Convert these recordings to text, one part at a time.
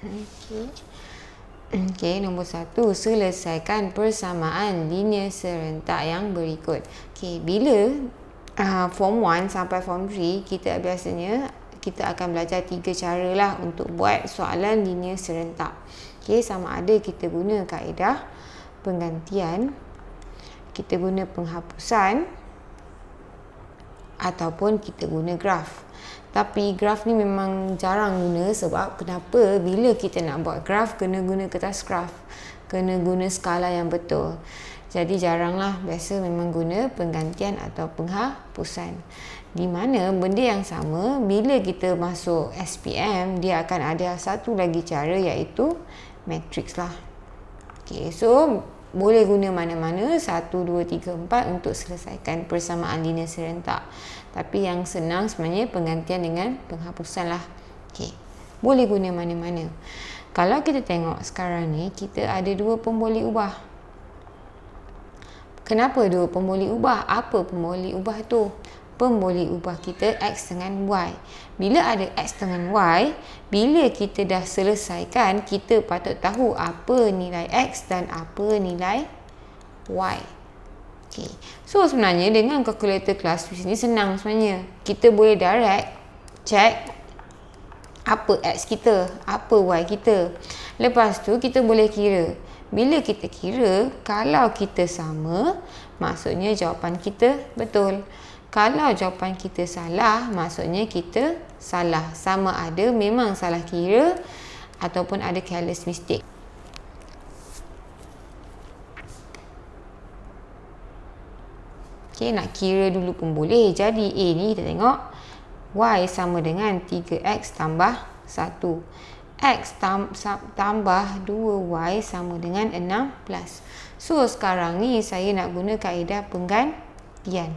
Okay, okay nombor satu, selesaikan persamaan linear serentak yang berikut. Okay, bila uh, form 1 sampai form 3, kita biasanya kita akan belajar tiga cara lah untuk buat soalan linear serentak. Okay, sama ada kita guna kaedah penggantian, kita guna penghapusan ataupun kita guna graf tapi graf ni memang jarang guna sebab kenapa bila kita nak buat graf kena guna kertas graf kena guna skala yang betul jadi jaranglah biasa memang guna penggantian atau penghapusan di mana benda yang sama bila kita masuk SPM dia akan ada satu lagi cara iaitu matrix lah okay, so boleh guna mana-mana 1, 2, 3, 4 untuk selesaikan persamaan linear serentak tapi yang senang sebenarnya penggantian dengan penghapusan lah okay. boleh guna mana-mana kalau kita tengok sekarang ni kita ada dua pemboleh ubah kenapa dua pemboleh ubah apa pemboleh ubah tu pemboleh ubah kita X dengan Y bila ada X dengan Y bila kita dah selesaikan kita patut tahu apa nilai X dan apa nilai Y Y Okay. So sebenarnya dengan calculator class di sini senang sebenarnya. Kita boleh direct check apa X kita, apa Y kita. Lepas tu kita boleh kira. Bila kita kira, kalau kita sama, maksudnya jawapan kita betul. Kalau jawapan kita salah, maksudnya kita salah. Sama ada memang salah kira ataupun ada careless mistake. Okay nak kira dulu pun boleh. Jadi A ni kita tengok Y sama dengan 3X tambah 1. X tambah 2Y sama dengan plus. So sekarang ni saya nak guna kaedah penggantian.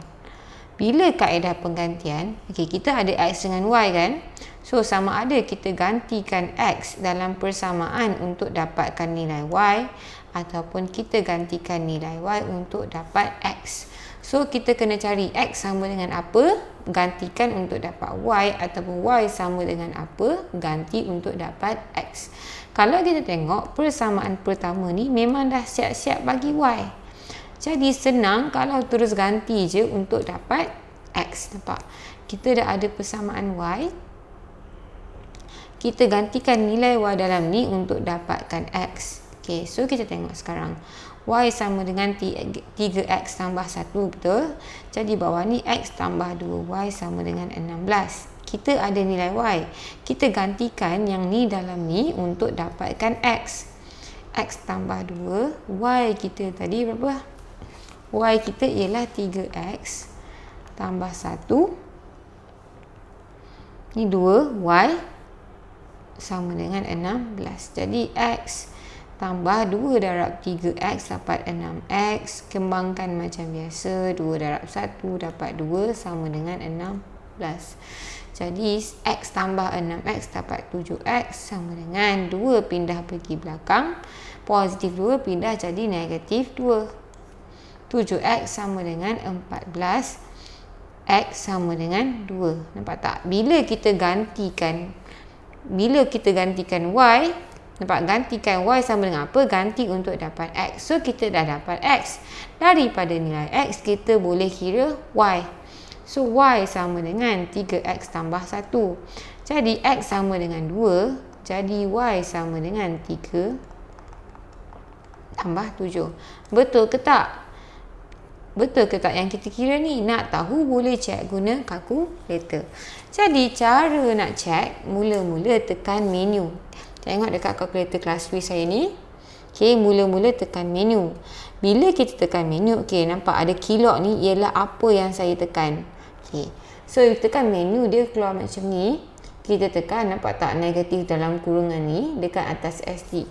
Bila kaedah penggantian, okay, kita ada X dengan Y kan? So sama ada kita gantikan X dalam persamaan untuk dapatkan nilai Y ataupun kita gantikan nilai Y untuk dapat X. So kita kena cari X sama dengan apa, gantikan untuk dapat Y ataupun Y sama dengan apa, ganti untuk dapat X. Kalau kita tengok persamaan pertama ni memang dah siap-siap bagi Y. Jadi senang kalau terus ganti je untuk dapat X. Nampak? Kita dah ada persamaan Y. Kita gantikan nilai Y dalam ni untuk dapatkan X. X. Okay, so kita tengok sekarang. Y sama dengan 3X tambah 1, betul? Jadi bawah ni X tambah 2Y sama dengan 16. Kita ada nilai Y. Kita gantikan yang ni dalam ni untuk dapatkan X. X tambah 2, Y kita tadi berapa? Y kita ialah 3X tambah 1. Ni 2Y sama dengan 16. Jadi X tambah tambah 2 darab 3x dapat 6x kembangkan macam biasa 2 darab 1 dapat 2 sama dengan 16 jadi x tambah 6x dapat 7x sama dengan 2 pindah pergi belakang positif 2 pindah jadi negatif 2 7x sama dengan 14 x sama dengan 2 nampak tak? bila kita gantikan bila kita gantikan y Nampak gantikan y sama dengan apa? Ganti untuk dapat x. So kita dah dapat x. Daripada nilai x kita boleh kira y. So y sama dengan 3x tambah 1. Jadi x sama dengan 2. Jadi y sama dengan 3 tambah 7. Betul ke tak? Betul ke tak yang kita kira ni? Nak tahu boleh cek guna kalkulator. Jadi cara nak cek mula-mula tekan menu tengok dekat calculator kelas V saya ni ok mula-mula tekan menu bila kita tekan menu ok nampak ada keylog ni ialah apa yang saya tekan ok so kita tekan menu dia keluar macam ni kita tekan nampak tak negatif dalam kurungan ni dekat atas ST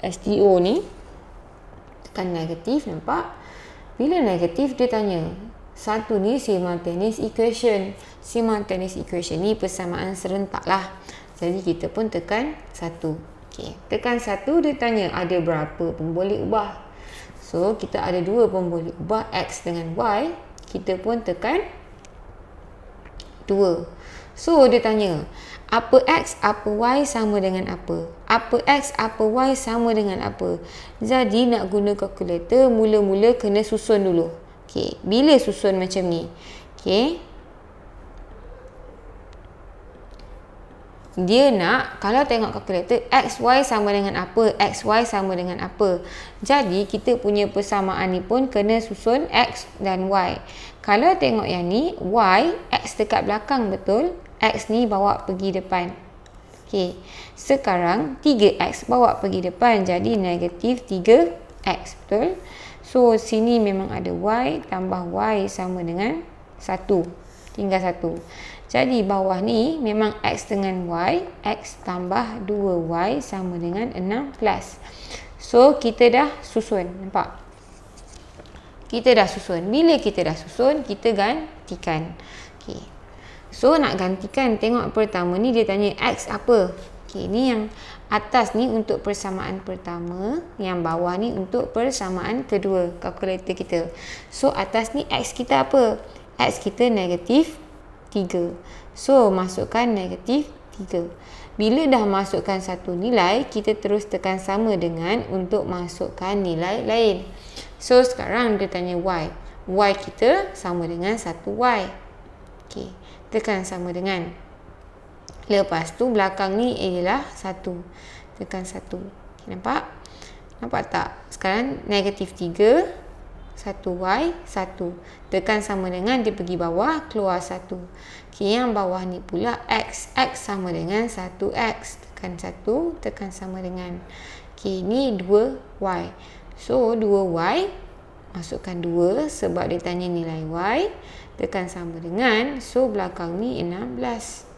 STO ni tekan negatif nampak bila negatif dia tanya satu ni simultaneous equation simultaneous equation ni persamaan serentak lah jadi kita pun tekan satu. Okay, Tekan satu. dia tanya ada berapa pemboleh ubah. So kita ada dua pemboleh ubah x dengan y. Kita pun tekan dua. So dia tanya apa x apa y sama dengan apa? Apa x apa y sama dengan apa? Jadi nak guna kalkulator mula-mula kena susun dulu. Okay, bila susun macam ni. Okay. dia nak kalau tengok kalkulator xy sama dengan apa xy sama dengan apa jadi kita punya persamaan ni pun kena susun x dan y kalau tengok yang ni y x dekat belakang betul x ni bawa pergi depan ok sekarang 3x bawa pergi depan jadi negatif 3x betul so sini memang ada y tambah y sama dengan 1 tinggal 1 jadi bawah ni memang X dengan Y. X tambah 2Y sama dengan 6 plus. So kita dah susun. Nampak? Kita dah susun. Bila kita dah susun, kita gantikan. Okay. So nak gantikan, tengok pertama ni dia tanya X apa? Okay, ni yang atas ni untuk persamaan pertama. Yang bawah ni untuk persamaan kedua. Kalkulator kita. So atas ni X kita apa? X kita negatif 3. So, masukkan negatif 3. Bila dah masukkan satu nilai, kita terus tekan sama dengan untuk masukkan nilai lain. So, sekarang dia tanya Y. Y kita sama dengan 1Y. Okay, tekan sama dengan. Lepas tu, belakang ni ialah 1. Tekan 1. Okay, nampak? Nampak tak? Sekarang negatif 3 satu Y, satu. Tekan sama dengan dia pergi bawah, keluar satu. Okey, yang bawah ni pula X. X sama dengan satu X. Tekan satu, tekan sama dengan. Okey, ni dua Y. So, dua Y, masukkan dua sebab dia tanya nilai Y. Tekan sama dengan. So, belakang ni enam belas.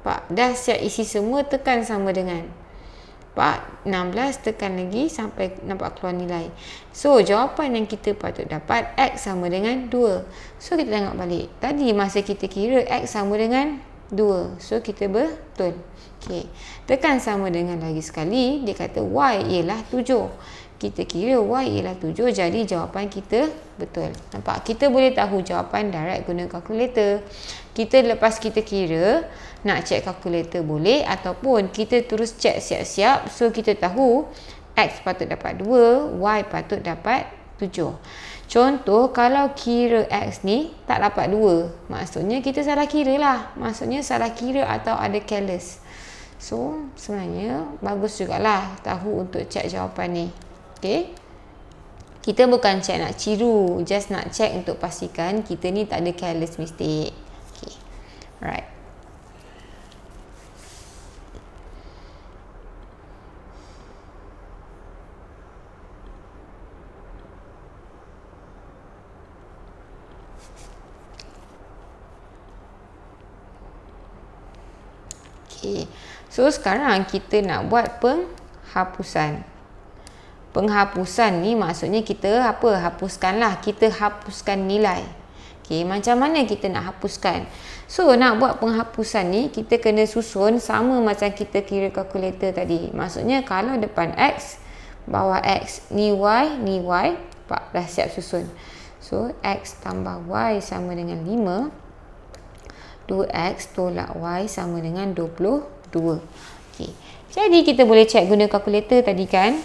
Pak, dah siap isi semua, tekan sama dengan nampak 16 tekan lagi sampai nampak keluar nilai so jawapan yang kita patut dapat X sama dengan 2 so kita tengok balik tadi masa kita kira X sama dengan 2 so kita betul okay. tekan sama dengan lagi sekali dia kata Y ialah 7 kita kira Y ialah 7 jadi jawapan kita betul nampak kita boleh tahu jawapan direct guna calculator kita lepas kita kira nak check calculator boleh ataupun kita terus check siap-siap so kita tahu X patut dapat 2, Y patut dapat 7. Contoh kalau kira X ni tak dapat 2, maksudnya kita salah kira lah. Maksudnya salah kira atau ada careless. So sebenarnya bagus jugalah tahu untuk check jawapan ni. Okay. Kita bukan check nak ciru, just nak check untuk pastikan kita ni tak ada careless mistake. Okay. Alright. Okey. So sekarang kita nak buat penghapusan. Penghapusan ni maksudnya kita apa? Hapuskanlah, kita hapuskan nilai. Okay, macam mana kita nak hapuskan? So nak buat penghapusan ni kita kena susun sama macam kita kira kalkulator tadi. Maksudnya kalau depan x, bawah x, ni y, ni y, dah siap susun. So x tambah y sama dengan 5 2x tolak y sama dengan 22. Okay, Jadi kita boleh check guna kalkulator tadi kan?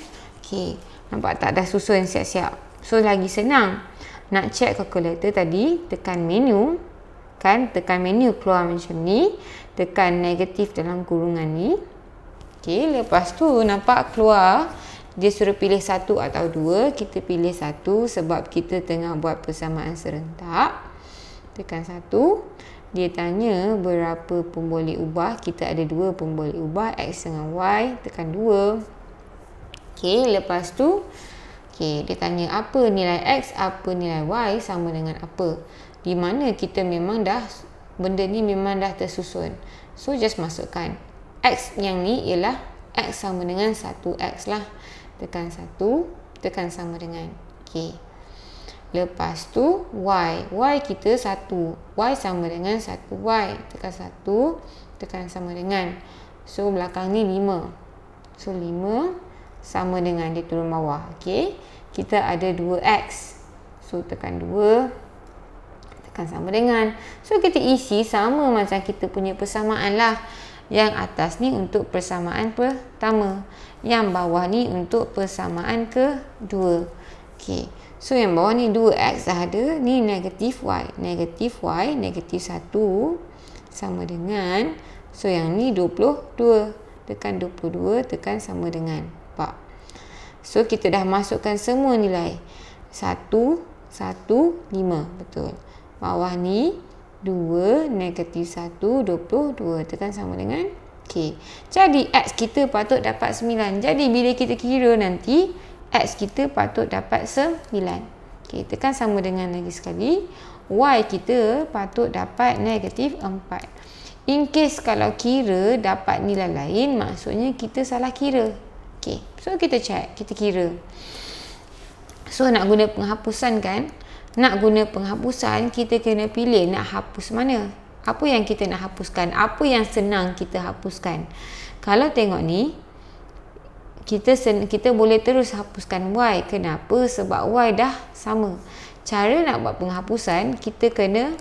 Okay, Nampak tak dah susun siap-siap. So lagi senang. Nak check kalkulator tadi, tekan menu kan? Tekan menu keluar macam ni, tekan negatif dalam kurungan ni. Okay, lepas tu nampak keluar dia suruh pilih satu atau dua. Kita pilih satu sebab kita tengah buat persamaan serentak. Tekan satu dia tanya berapa pun ubah kita ada dua pun ubah x dengan y tekan dua. ok lepas tu ok dia tanya apa nilai x apa nilai y sama dengan apa di mana kita memang dah benda ni memang dah tersusun so just masukkan x yang ni ialah x sama dengan satu x lah tekan satu tekan sama dengan ok Lepas tu Y. Y kita satu Y sama dengan satu Y tekan satu Tekan sama dengan. So belakang ni lima So lima sama dengan dia turun bawah. Okay. Kita ada dua x So tekan dua Tekan sama dengan. So kita isi sama macam kita punya persamaan lah. Yang atas ni untuk persamaan pertama. Yang bawah ni untuk persamaan kedua. Okay. So yang bawah ni 2x dah ada. Ni negatif y. Negatif y. Negatif 1. Sama dengan. So yang ni 22. Tekan 22. Tekan sama dengan. Nampak. So kita dah masukkan semua nilai. 1. 1. 5. Betul. Bawah ni. 2. Negatif 1. 22. Tekan sama dengan. k Jadi x kita patut dapat 9. Jadi bila kita kira nanti. X kita patut dapat 9. Okay, tekan sama dengan lagi sekali. Y kita patut dapat negatif 4. In case kalau kira dapat nilai lain, maksudnya kita salah kira. Okay, so kita check, kita kira. So nak guna penghapusan kan? Nak guna penghapusan, kita kena pilih nak hapus mana. Apa yang kita nak hapuskan? Apa yang senang kita hapuskan? Kalau tengok ni, kita sen, kita boleh terus hapuskan Y. Kenapa? Sebab Y dah sama. Cara nak buat penghapusan, kita kena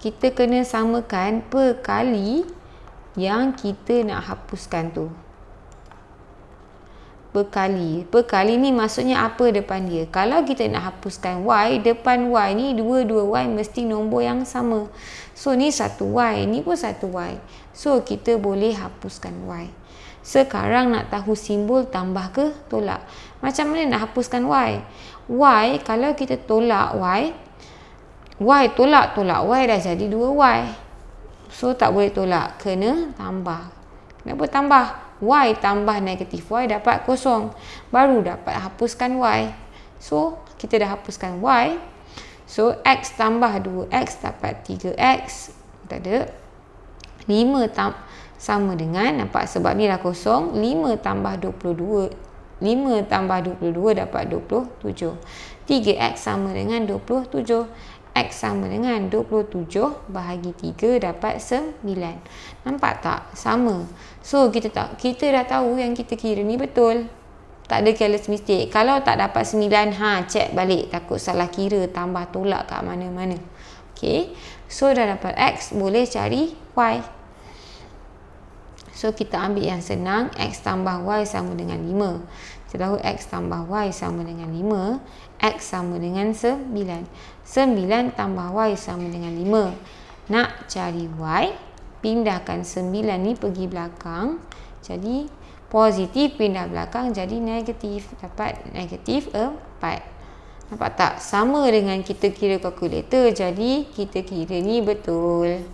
kita kena samakan per kali yang kita nak hapuskan tu. Per kali. Per kali ni maksudnya apa depan dia? Kalau kita nak hapuskan Y, depan Y ni dua-dua Y mesti nombor yang sama. So ni satu Y, ni pun satu Y. So kita boleh hapuskan Y. Sekarang nak tahu simbol tambah ke tolak. Macam mana nak hapuskan Y? Y kalau kita tolak Y. Y tolak tolak Y dah jadi 2Y. So tak boleh tolak. Kena tambah. Kenapa tambah? Y tambah negatif Y dapat kosong. Baru dapat hapuskan Y. So kita dah hapuskan Y. So X tambah 2X dapat 3X. Tak ada. 5 tambah sama dengan nampak sebab ni lah kosong 5 tambah 22 5 tambah 22 dapat 27 3x sama dengan 27 x sama dengan 27 bahagi 3 dapat 9 nampak tak sama so kita tak kita dah tahu yang kita kira ni betul tak ada careless mistake kalau tak dapat 9 ha check balik takut salah kira tambah tolak kat mana-mana okay so dah dapat x boleh cari y So kita ambil yang senang X tambah Y sama dengan 5 Kita tahu X tambah Y sama dengan 5 X sama dengan 9 9 tambah Y sama dengan 5 Nak cari Y Pindahkan 9 ni pergi belakang Jadi positif pindah belakang jadi negatif Dapat negatif 4 Nampak tak? Sama dengan kita kira kalkulator. Jadi, kita kira ni betul.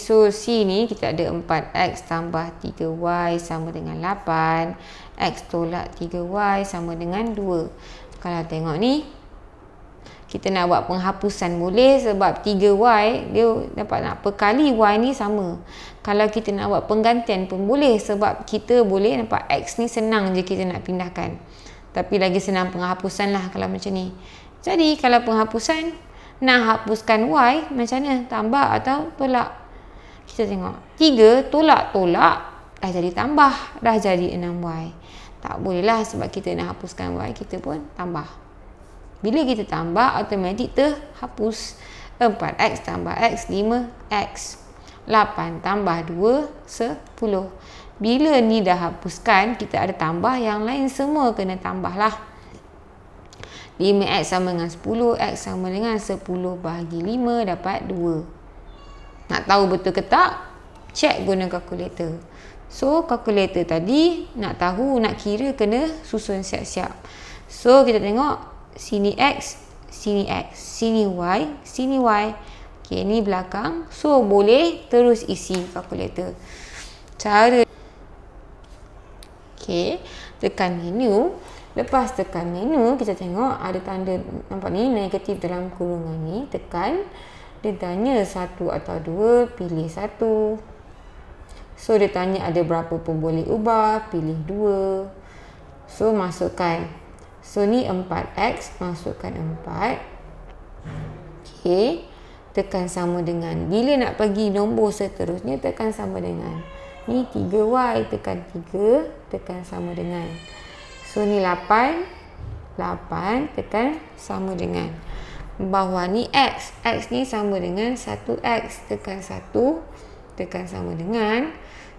So C ni kita ada 4X tambah 3Y sama dengan 8 X tolak 3Y sama dengan 2 Kalau tengok ni Kita nak buat penghapusan boleh Sebab 3Y dia dapat nak perkali Y ni sama Kalau kita nak buat penggantian pun boleh Sebab kita boleh nampak X ni senang je kita nak pindahkan Tapi lagi senang penghapusan lah kalau macam ni Jadi kalau penghapusan nak hapuskan Y macam mana? Tambah atau tolak? kita tengok 3 tolak-tolak dah jadi tambah dah jadi 6y tak bolehlah sebab kita nak hapuskan y kita pun tambah bila kita tambah automatik terhapus 4x tambah x 5x 8 tambah 2 10 bila ni dah hapuskan kita ada tambah yang lain semua kena tambah lah 5x sama dengan 10, x sama dengan 10 bahagi 5 dapat 2. Nak tahu betul ke tak? Check guna kalkulator. So, kalkulator tadi nak tahu, nak kira kena susun siap-siap. So, kita tengok sini X, sini X, sini Y, sini Y. Okay, ni belakang. So, boleh terus isi kalkulator. Cara. Okay, tekan menu. Lepas tekan menu, kita tengok ada tanda nampak ni negatif dalam kurungan ni. Tekan. Tekan. Dia tanya satu atau dua, pilih satu. So, dia tanya ada berapa pun boleh ubah, pilih dua. So, masukkan. So, ni 4x, masukkan 4. Okay. Tekan sama dengan. Bila nak pergi nombor seterusnya, tekan sama dengan. Ni 3y, tekan 3, tekan sama dengan. So, ni 8. 8, tekan sama dengan bahawa ni X. X ni sama dengan 1X tekan 1 tekan sama dengan.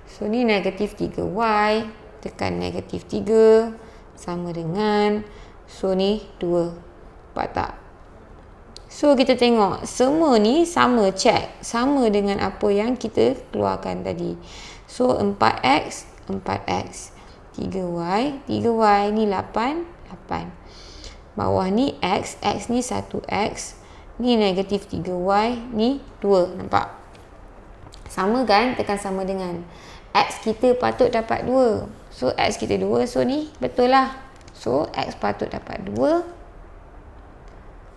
So ni negatif 3Y tekan negatif 3 sama dengan. So ni 2. Nampak So kita tengok semua ni sama check. Sama dengan apa yang kita keluarkan tadi. So 4X, 4X. 3Y, 3Y ni 8, 8 bawah ni x, x ni 1x, ni negatif 3y, ni 2, nampak? Sama kan, tekan sama dengan x kita patut dapat 2, so x kita 2, so ni betul lah, so x patut dapat 2,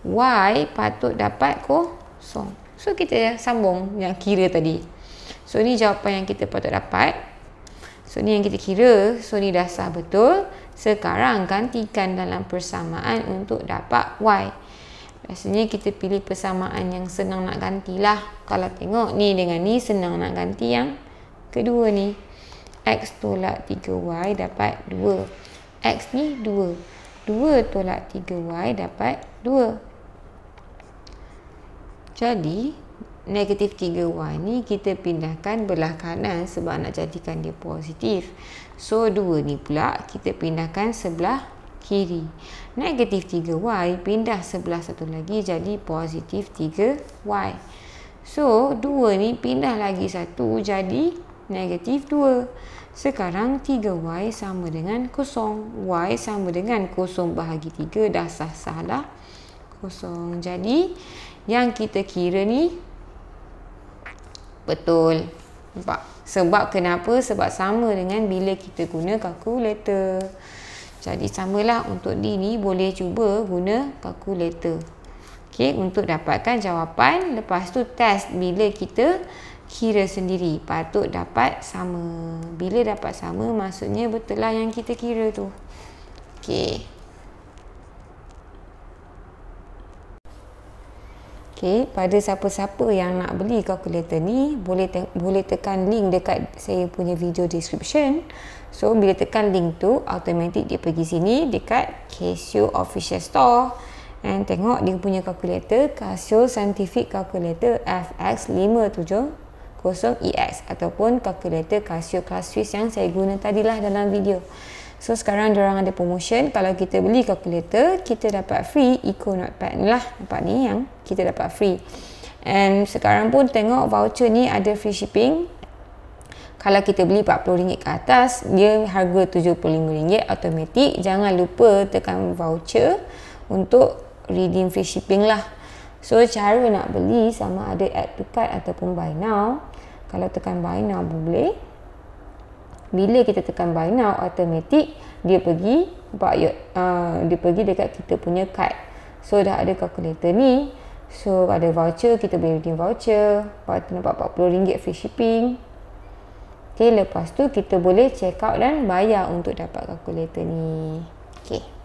y patut dapat kosong, so kita sambung yang kira tadi, so ni jawapan yang kita patut dapat, so ni yang kita kira, so ni dah sah betul, betul, sekarang gantikan dalam persamaan untuk dapat Y. Biasanya kita pilih persamaan yang senang nak gantilah. Kalau tengok ni dengan ni senang nak ganti yang kedua ni. X tolak 3Y dapat 2. X ni 2. 2 tolak 3Y dapat 2. Jadi negatif 3Y ni kita pindahkan belah kanan sebab nak jadikan dia positif. So 2 ni pula kita pindahkan sebelah kiri. Negatif 3y pindah sebelah satu lagi jadi positif 3y. So 2 ni pindah lagi satu jadi negatif 2. Sekarang 3y sama dengan kosong Y sama dengan kosong bahagi 3 dah sah-sah lah. 0. Jadi yang kita kira ni betul. Nampak? Sebab kenapa? Sebab sama dengan bila kita guna kalkulator. Jadi samalah untuk D ni boleh cuba guna kalkulator. Okey, untuk dapatkan jawapan lepas tu test bila kita kira sendiri patut dapat sama. Bila dapat sama maksudnya betul lah yang kita kira tu. Okey. Okay, pada siapa-siapa yang nak beli kalkulator ni boleh te- boleh tekan link dekat saya punya video description. So bila tekan link tu automatik dia pergi sini dekat Casio official store and tengok dia punya kalkulator Casio Scientific Calculator FX570EX e ataupun kalkulator Casio Class Swiss yang saya guna tadilah dalam video. So sekarang orang ada promotion kalau kita beli calculator kita dapat free Eco Notepad ni lah. Nampak ni yang kita dapat free. And sekarang pun tengok voucher ni ada free shipping. Kalau kita beli RM40 ke atas dia harga RM75 automatik. Jangan lupa tekan voucher untuk redeem free shipping lah. So cara nak beli sama ada add to cart ataupun buy now. Kalau tekan buy now boleh bila kita tekan buy now automatic dia pergi buy uh, dia pergi dekat kita punya card so dah ada calculator ni so ada voucher kita boleh redeem voucher lepas tu nampak RM40 free shipping ok lepas tu kita boleh check out dan bayar untuk dapat calculator ni ok